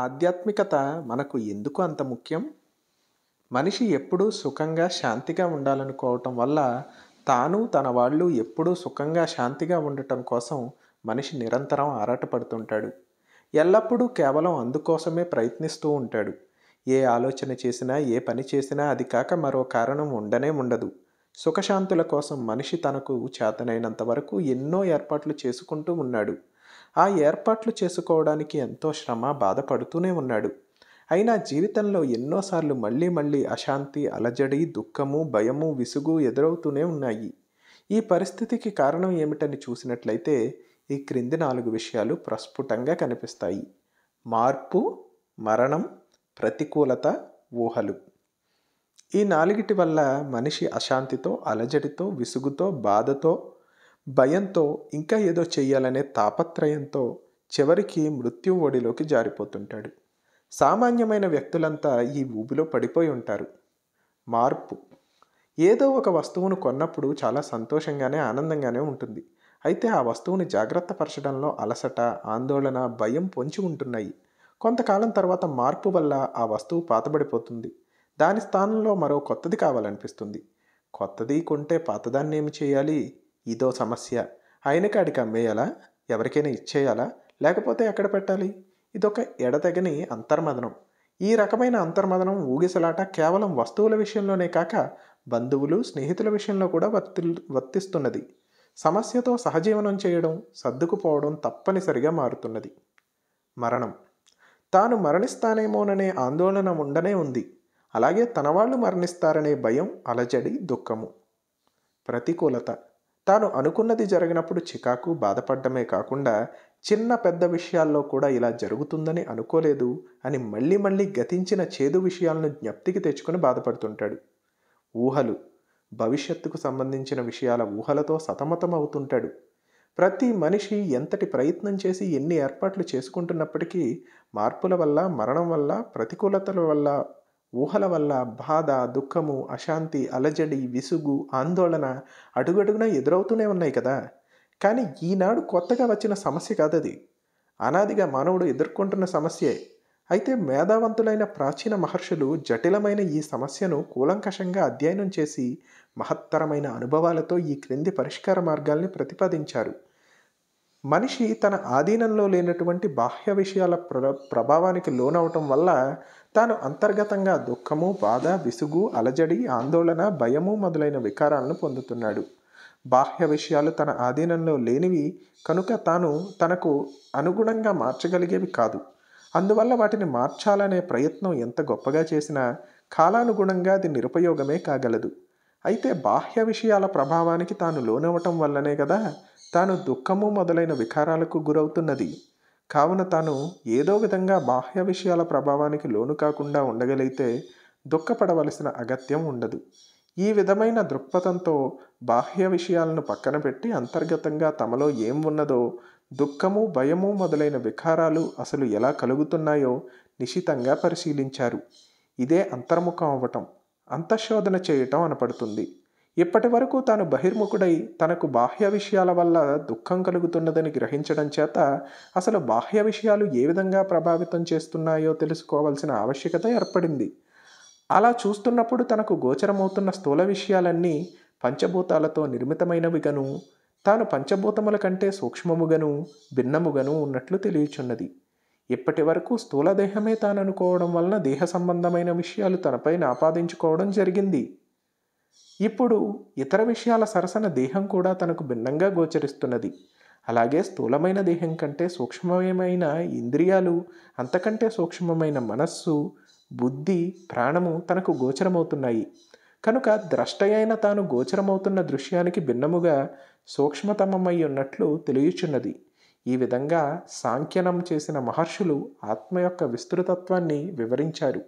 ఆధ్యాత్మికత మనకు ఎందుకు అంత ముఖ్యం మనిషి ఎప్పుడూ సుఖంగా శాంతిగా ఉండాలనుకోవటం వల్ల తాను తన వాళ్ళు ఎప్పుడూ సుఖంగా శాంతిగా ఉండటం కోసం మనిషి నిరంతరం ఆరాటపడుతుంటాడు ఎల్లప్పుడూ కేవలం అందుకోసమే ప్రయత్నిస్తూ ఉంటాడు ఏ ఆలోచన చేసినా ఏ పని చేసినా అది కాక మరో కారణం ఉండనే ఉండదు సుఖశాంతుల కోసం మనిషి తనకు చేతనైనంత వరకు ఎన్నో ఏర్పాట్లు చేసుకుంటూ ఉన్నాడు ఆ ఏర్పాట్లు చేసుకోవడానికి ఎంతో శ్రమ బాధపడుతూనే ఉన్నాడు అయినా జీవితంలో ఎన్నోసార్లు మళ్ళీ మళ్ళీ అశాంతి అలజడి దుఃఖము భయము విసుగు ఎదురవుతూనే ఉన్నాయి ఈ పరిస్థితికి కారణం ఏమిటని చూసినట్లయితే ఈ క్రింది నాలుగు విషయాలు ప్రస్ఫుటంగా కనిపిస్తాయి మార్పు మరణం ప్రతికూలత ఊహలు ఈ నాలుగిటి వల్ల మనిషి అశాంతితో అలజడితో విసుగుతో బాధతో భయంతో ఇంకా ఏదో చేయాలనే తాపత్రయంతో చివరికి మృత్యు ఒడిలోకి జారిపోతుంటాడు సామాన్యమైన వ్యక్తులంతా ఈ ఊబిలో పడిపోయి ఉంటారు మార్పు ఏదో ఒక వస్తువును కొన్నప్పుడు చాలా సంతోషంగానే ఆనందంగానే ఉంటుంది అయితే ఆ వస్తువుని జాగ్రత్త పరచడంలో అలసట ఆందోళన భయం పొంచి ఉంటున్నాయి కొంతకాలం తర్వాత మార్పు వల్ల ఆ వస్తువు పాతబడిపోతుంది దాని స్థానంలో మరో కొత్తది కావాలనిపిస్తుంది కొత్తది కొంటే పాతదాన్ని ఏమి చేయాలి ఇదో సమస్య ఆయనకి కాడికి అమ్మేయాలా ఎవరికైనా ఇచ్చేయాలా లేకపోతే ఎక్కడ పెట్టాలి ఇదొక ఎడతెగని అంతర్మదనం ఈ రకమైన అంతర్మదనం ఊగిసలాట కేవలం వస్తువుల విషయంలోనే కాక బంధువులు స్నేహితుల విషయంలో కూడా వర్తి వర్తిస్తున్నది సమస్యతో సహజీవనం చేయడం సర్దుకుపోవడం తప్పనిసరిగా మారుతున్నది మరణం తాను మరణిస్తానేమోననే ఆందోళన ఉండనే ఉంది అలాగే తన వాళ్ళు మరణిస్తారనే భయం అలజడి దుఃఖము ప్రతికూలత తాను అనుకున్నది జరిగినప్పుడు చికాకు బాధపడ్డమే కాకుండా చిన్న పెద్ద విషయాల్లో కూడా ఇలా జరుగుతుందని అనుకోలేదు అని మళ్ళీ మళ్ళీ గతించిన చేదు విషయాలను జ్ఞప్తికి తెచ్చుకుని బాధపడుతుంటాడు ఊహలు భవిష్యత్తుకు సంబంధించిన విషయాల ఊహలతో సతమతం అవుతుంటాడు ప్రతి మనిషి ఎంతటి ప్రయత్నం చేసి ఎన్ని ఏర్పాట్లు చేసుకుంటున్నప్పటికీ మార్పుల వల్ల మరణం వల్ల ప్రతికూలతల వల్ల ఊహల వల్ల బాధ దుఃఖము అశాంతి అలజడి విసుగు ఆందోళన అడుగడుగున ఎదురవుతూనే ఉన్నాయి కదా కానీ ఈనాడు కొత్తగా వచ్చిన సమస్య కాదు అది అనాదిగా మానవుడు ఎదుర్కొంటున్న సమస్యే అయితే మేధావంతులైన ప్రాచీన మహర్షులు జటిలమైన ఈ సమస్యను కూలంకషంగా అధ్యయనం చేసి మహత్తరమైన అనుభవాలతో ఈ క్రింది పరిష్కార మార్గాల్ని ప్రతిపాదించారు మనిషి తన ఆధీనంలో లేనటువంటి బాహ్య విషయాల ప్ర ప్రభావానికి లోనవటం వల్ల తాను అంతర్గతంగా దుఃఖము బాధ విసుగు అలజడి ఆందోళన భయము మొదలైన వికారాలను పొందుతున్నాడు బాహ్య విషయాలు తన ఆధీనంలో లేనివి కనుక తాను తనకు అనుగుణంగా మార్చగలిగేవి కాదు అందువల్ల వాటిని మార్చాలనే ప్రయత్నం ఎంత గొప్పగా చేసినా కాలానుగుణంగా అది నిరుపయోగమే కాగలదు అయితే బాహ్య విషయాల ప్రభావానికి తాను లోనవటం వల్లనే కదా తాను దుఃఖము మొదలైన వికారాలకు గురవుతున్నది కావున తాను ఏదో విధంగా బాహ్య విషయాల ప్రభావానికి లోను కాకుండా ఉండగలిగితే దుఃఖపడవలసిన అగత్యం ఉండదు ఈ విధమైన దృక్పథంతో బాహ్య విషయాలను పక్కన పెట్టి అంతర్గతంగా తమలో ఏం ఉన్నదో దుఃఖము భయము మొదలైన వికారాలు అసలు ఎలా కలుగుతున్నాయో నిశితంగా పరిశీలించారు ఇదే అంతర్ముఖం అవ్వటం అంతఃశోధన చేయటం అనపడుతుంది ఇప్పటి వరకు తాను బహిర్ముఖుడై తనకు బాహ్య విషయాల వల్ల దుఃఖం కలుగుతున్నదని గ్రహించడం చేత అసలు బాహ్య విషయాలు ఏ విధంగా ప్రభావితం చేస్తున్నాయో తెలుసుకోవాల్సిన ఆవశ్యకత ఏర్పడింది అలా చూస్తున్నప్పుడు తనకు గోచరమవుతున్న స్థూల విషయాలన్నీ పంచభూతాలతో నిర్మితమైనవిగను తాను పంచభూతముల కంటే సూక్ష్మముగను భిన్నముగను ఉన్నట్లు తెలియచున్నది ఇప్పటి వరకు స్థూలదేహమే తాననుకోవడం వలన దేహ సంబంధమైన విషయాలు తనపై ఆపాదించుకోవడం జరిగింది ఇప్పుడు ఇతర విషయాల సరసన దేహం కూడా తనకు భిన్నంగా గోచరిస్తున్నది అలాగే స్థూలమైన దేహం కంటే సూక్ష్మమైన ఇంద్రియాలు అంతకంటే సూక్ష్మమైన మనస్సు బుద్ధి ప్రాణము తనకు గోచరమవుతున్నాయి కనుక ద్రష్ట అయిన తాను గోచరమవుతున్న దృశ్యానికి భిన్నముగా సూక్ష్మతమమై ఉన్నట్లు తెలియచున్నది ఈ విధంగా సాంఖ్యనం చేసిన మహర్షులు ఆత్మ యొక్క విస్తృతత్వాన్ని వివరించారు